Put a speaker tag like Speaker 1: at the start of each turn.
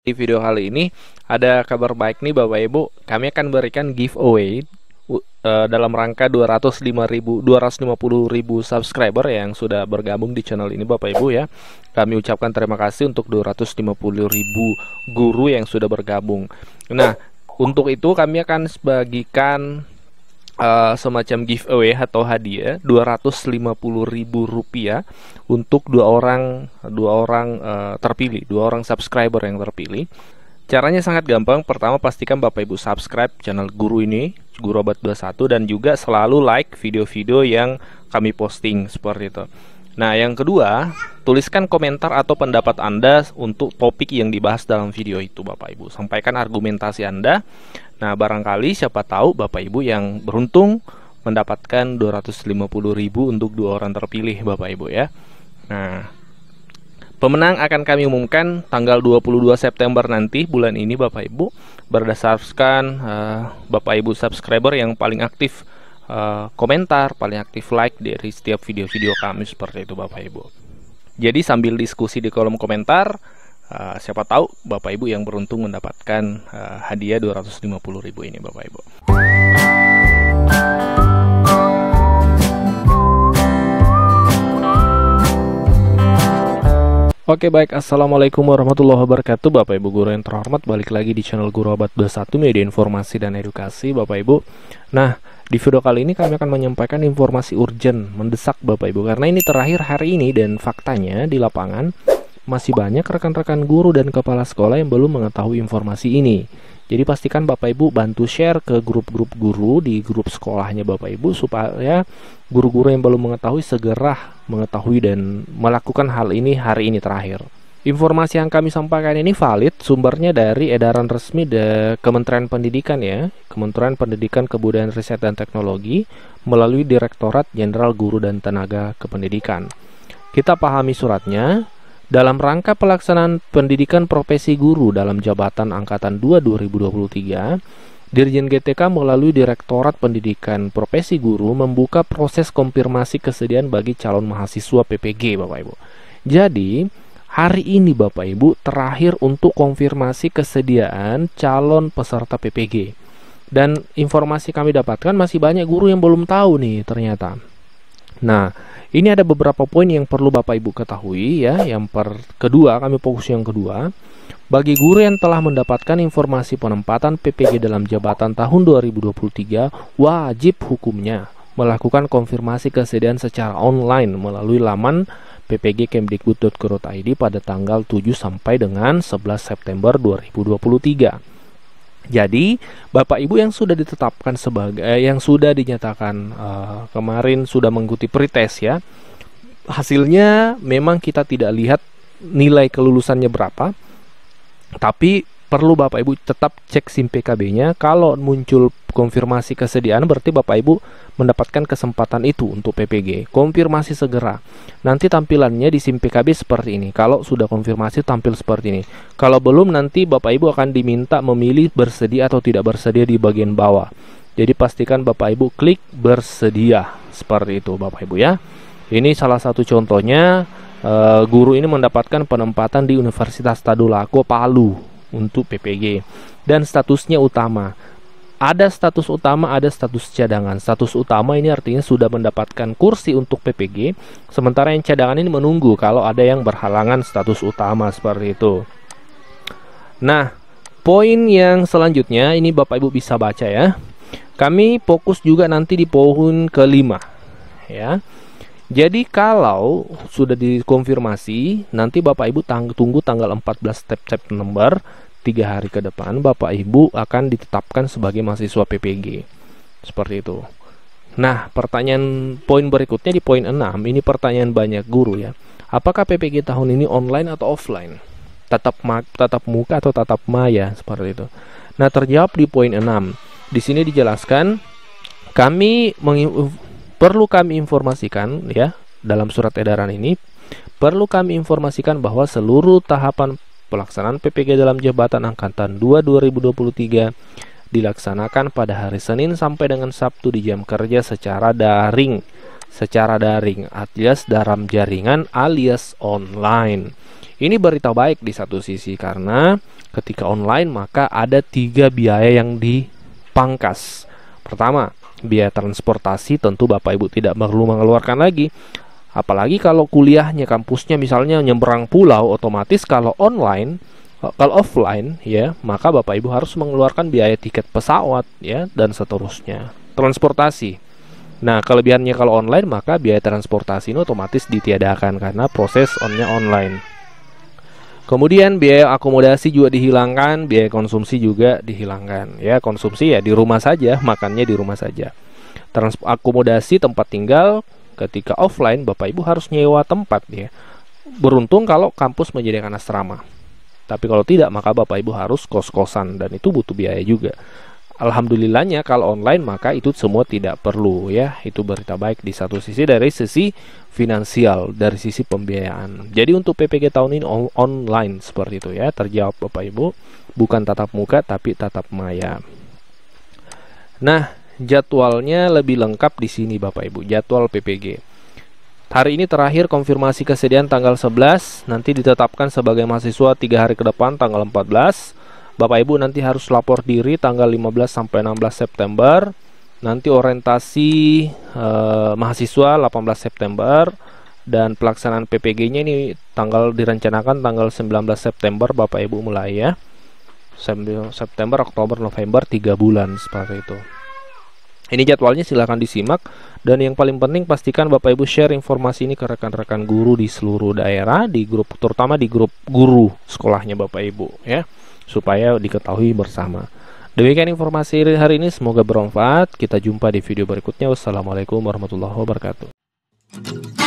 Speaker 1: di video kali ini ada kabar baik nih Bapak Ibu, kami akan berikan giveaway uh, dalam rangka 250.000 subscriber yang sudah bergabung di channel ini Bapak Ibu ya. Kami ucapkan terima kasih untuk 250.000 guru yang sudah bergabung. Nah, untuk itu kami akan sebagikan uh, semacam giveaway atau hadiah 250 ribu rupiah untuk dua orang dua orang uh, terpilih dua orang subscriber yang terpilih caranya sangat gampang pertama pastikan bapak ibu subscribe channel guru ini @gurobat21 dan juga selalu like video-video yang kami posting seperti itu. Nah, yang kedua, tuliskan komentar atau pendapat Anda untuk topik yang dibahas dalam video itu, Bapak Ibu. Sampaikan argumentasi Anda. Nah, barangkali siapa tahu Bapak Ibu yang beruntung mendapatkan 250.000 untuk dua orang terpilih, Bapak Ibu ya. Nah, Pemenang akan kami umumkan tanggal 22 September nanti bulan ini Bapak Ibu berdasarkan uh, Bapak Ibu subscriber yang paling aktif uh, komentar, paling aktif like dari setiap video-video kami seperti itu Bapak Ibu. Jadi sambil diskusi di kolom komentar uh, siapa tahu Bapak Ibu yang beruntung mendapatkan uh, hadiah 250.000 ini Bapak Ibu. Oke baik, Assalamualaikum warahmatullahi wabarakatuh Bapak Ibu Guru yang terhormat Balik lagi di channel Guru Abad 21 Media Informasi dan Edukasi Bapak Ibu Nah, di video kali ini kami akan menyampaikan informasi urgent Mendesak Bapak Ibu Karena ini terakhir hari ini dan faktanya di lapangan Masih banyak rekan-rekan guru dan kepala sekolah yang belum mengetahui informasi ini jadi pastikan Bapak Ibu bantu share ke grup-grup guru di grup sekolahnya Bapak Ibu supaya guru-guru yang belum mengetahui segera mengetahui dan melakukan hal ini hari ini terakhir. Informasi yang kami sampaikan ini valid, sumbernya dari edaran resmi de Kementerian Pendidikan ya, Kementerian Pendidikan Kebudayaan Riset dan Teknologi melalui Direktorat Jenderal Guru dan Tenaga Kependidikan. Kita pahami suratnya, dalam rangka pelaksanaan pendidikan profesi guru dalam jabatan angkatan 2 2023, Dirjen GTK melalui Direktorat Pendidikan Profesi Guru membuka proses konfirmasi kesediaan bagi calon mahasiswa PPG Bapak Ibu. Jadi, hari ini Bapak Ibu terakhir untuk konfirmasi kesediaan calon peserta PPG. Dan informasi kami dapatkan masih banyak guru yang belum tahu nih ternyata. Nah, ini ada beberapa poin yang perlu Bapak Ibu ketahui ya. Yang per kedua, kami fokus yang kedua. Bagi guru yang telah mendapatkan informasi penempatan PPG dalam jabatan tahun 2023, wajib hukumnya melakukan konfirmasi kesediaan secara online melalui laman ppgkemdikbud.go.id pada tanggal 7 sampai dengan 11 September 2023. Jadi Bapak Ibu yang sudah ditetapkan sebagai eh, yang sudah dinyatakan uh, kemarin sudah mengikuti pretest ya. Hasilnya memang kita tidak lihat nilai kelulusannya berapa. Tapi perlu Bapak Ibu tetap cek SIM PKB-nya. Kalau muncul konfirmasi kesediaan berarti Bapak Ibu mendapatkan kesempatan itu untuk PPG. Konfirmasi segera. Nanti tampilannya di SIM PKB seperti ini. Kalau sudah konfirmasi tampil seperti ini. Kalau belum nanti Bapak Ibu akan diminta memilih bersedia atau tidak bersedia di bagian bawah. Jadi pastikan Bapak Ibu klik bersedia seperti itu Bapak Ibu ya. Ini salah satu contohnya eh, guru ini mendapatkan penempatan di Universitas Tadulako Palu untuk PPG dan statusnya utama ada status utama, ada status cadangan. Status utama ini artinya sudah mendapatkan kursi untuk PPG, sementara yang cadangan ini menunggu kalau ada yang berhalangan status utama seperti itu. Nah, poin yang selanjutnya ini Bapak Ibu bisa baca ya. Kami fokus juga nanti di pohon kelima ya. Jadi kalau sudah dikonfirmasi, nanti Bapak Ibu tang tunggu tanggal 14 step September, tiga hari ke depan Bapak Ibu akan ditetapkan sebagai mahasiswa PPG. Seperti itu. Nah, pertanyaan poin berikutnya di poin 6, ini pertanyaan banyak guru ya. Apakah PPG tahun ini online atau offline? Tatap tatap muka atau tatap maya seperti itu. Nah, terjawab di poin 6. Di sini dijelaskan kami perlu kami informasikan ya dalam surat edaran ini perlu kami informasikan bahwa seluruh tahapan pelaksanaan PPG dalam jabatan angkatan 2 2023 dilaksanakan pada hari Senin sampai dengan Sabtu di jam kerja secara daring secara daring alias dalam jaringan alias online. Ini berita baik di satu sisi karena ketika online maka ada tiga biaya yang dipangkas. Pertama, biaya transportasi tentu Bapak Ibu tidak perlu mengeluarkan lagi. Apalagi kalau kuliahnya kampusnya misalnya nyebrang pulau otomatis kalau online eh, kalau offline ya maka bapak ibu harus mengeluarkan biaya tiket pesawat ya dan seterusnya transportasi nah kelebihannya kalau online maka biaya transportasi ini otomatis ditiadakan karena proses onnya online Kemudian biaya akomodasi juga dihilangkan, biaya konsumsi juga dihilangkan. Ya, konsumsi ya di rumah saja, makannya di rumah saja. Trans akomodasi tempat tinggal ketika offline Bapak Ibu harus nyewa tempat ya. Beruntung kalau kampus menyediakan asrama. Tapi kalau tidak maka Bapak Ibu harus kos-kosan dan itu butuh biaya juga alhamdulillahnya kalau online maka itu semua tidak perlu ya itu berita baik di satu sisi dari sisi finansial dari sisi pembiayaan jadi untuk PPG tahun ini on online seperti itu ya terjawab Bapak Ibu bukan tatap muka tapi tatap maya nah jadwalnya lebih lengkap di sini Bapak Ibu jadwal PPG Hari ini terakhir konfirmasi kesediaan tanggal 11, nanti ditetapkan sebagai mahasiswa 3 hari ke depan tanggal 14, Bapak Ibu nanti harus lapor diri tanggal 15 sampai 16 September. Nanti orientasi eh, mahasiswa 18 September dan pelaksanaan PPG-nya ini tanggal direncanakan tanggal 19 September Bapak Ibu mulai ya. September, Oktober, November 3 bulan seperti itu. Ini jadwalnya silahkan disimak dan yang paling penting pastikan Bapak Ibu share informasi ini ke rekan-rekan guru di seluruh daerah di grup terutama di grup guru sekolahnya Bapak Ibu ya supaya diketahui bersama. Demikian informasi hari ini, semoga bermanfaat. Kita jumpa di video berikutnya. Wassalamualaikum warahmatullahi wabarakatuh.